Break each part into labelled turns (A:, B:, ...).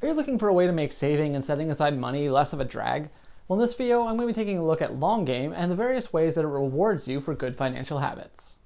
A: Are you looking for a way to make saving and setting aside money less of a drag? Well, in this video, I'm going to be taking a look at Long Game and the various ways that it rewards you for good financial habits.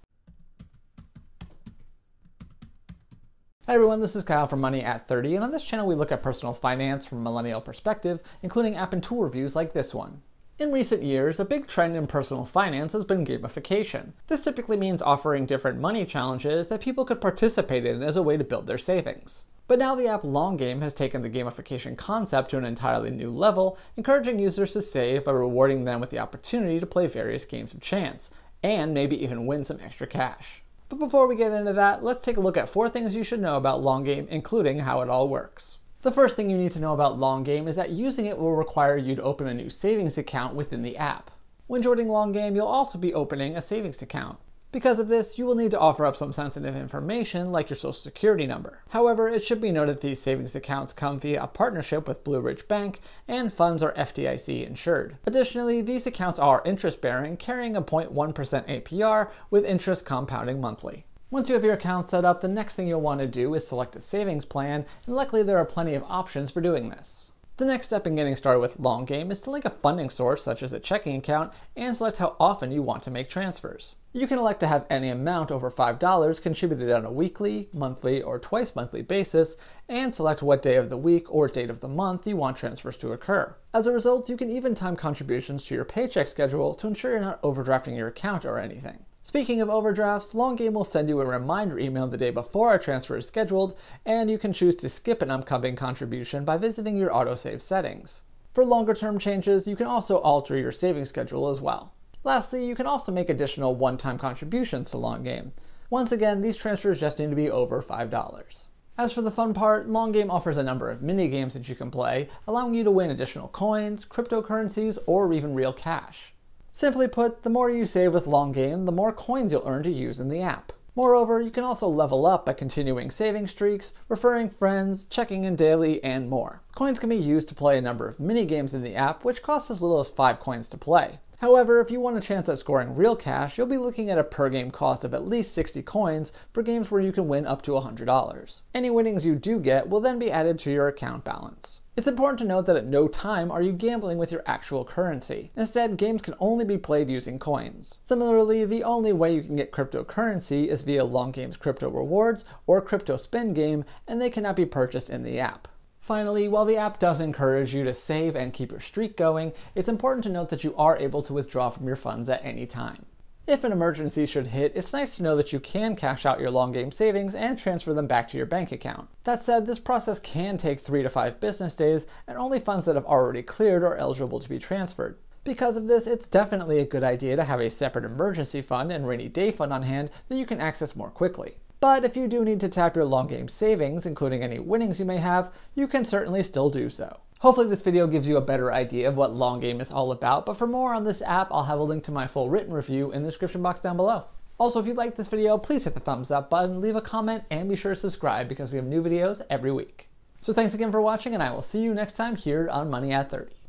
A: Hi everyone, this is Kyle from Money at 30, and on this channel we look at personal finance from a millennial perspective, including app and tool reviews like this one. In recent years, a big trend in personal finance has been gamification. This typically means offering different money challenges that people could participate in as a way to build their savings. But now the app Long Game has taken the gamification concept to an entirely new level, encouraging users to save by rewarding them with the opportunity to play various games of chance, and maybe even win some extra cash. But before we get into that, let's take a look at four things you should know about Long Game, including how it all works. The first thing you need to know about Long Game is that using it will require you to open a new savings account within the app. When joining Long Game, you'll also be opening a savings account. Because of this, you will need to offer up some sensitive information like your social security number. However, it should be noted these savings accounts come via a partnership with Blue Ridge Bank and funds are FDIC insured. Additionally, these accounts are interest bearing, carrying a 0.1% APR with interest compounding monthly. Once you have your account set up, the next thing you'll want to do is select a savings plan, and luckily there are plenty of options for doing this. The next step in getting started with long game is to link a funding source such as a checking account and select how often you want to make transfers. You can elect to have any amount over $5 contributed on a weekly, monthly, or twice monthly basis and select what day of the week or date of the month you want transfers to occur. As a result, you can even time contributions to your paycheck schedule to ensure you're not overdrafting your account or anything. Speaking of overdrafts, Long Game will send you a reminder email the day before a transfer is scheduled, and you can choose to skip an upcoming contribution by visiting your autosave settings. For longer term changes, you can also alter your saving schedule as well. Lastly, you can also make additional one-time contributions to Long Game. Once again, these transfers just need to be over $5. As for the fun part, Long Game offers a number of mini games that you can play, allowing you to win additional coins, cryptocurrencies, or even real cash. Simply put, the more you save with long game, the more coins you'll earn to use in the app. Moreover, you can also level up by continuing saving streaks, referring friends, checking in daily, and more. Coins can be used to play a number of mini games in the app, which cost as little as 5 coins to play. However, if you want a chance at scoring real cash, you'll be looking at a per game cost of at least 60 coins for games where you can win up to $100. Any winnings you do get will then be added to your account balance. It's important to note that at no time are you gambling with your actual currency. Instead, games can only be played using coins. Similarly, the only way you can get cryptocurrency is via Long Game's Crypto Rewards or Crypto Spin Game, and they cannot be purchased in the app. Finally, while the app does encourage you to save and keep your streak going, it's important to note that you are able to withdraw from your funds at any time. If an emergency should hit, it's nice to know that you can cash out your long game savings and transfer them back to your bank account. That said, this process can take 3 to 5 business days, and only funds that have already cleared are eligible to be transferred. Because of this, it's definitely a good idea to have a separate emergency fund and rainy day fund on hand that you can access more quickly but if you do need to tap your long game savings, including any winnings you may have, you can certainly still do so. Hopefully this video gives you a better idea of what long game is all about, but for more on this app, I'll have a link to my full written review in the description box down below. Also, if you liked this video, please hit the thumbs up button, leave a comment, and be sure to subscribe because we have new videos every week. So thanks again for watching, and I will see you next time here on Money at 30.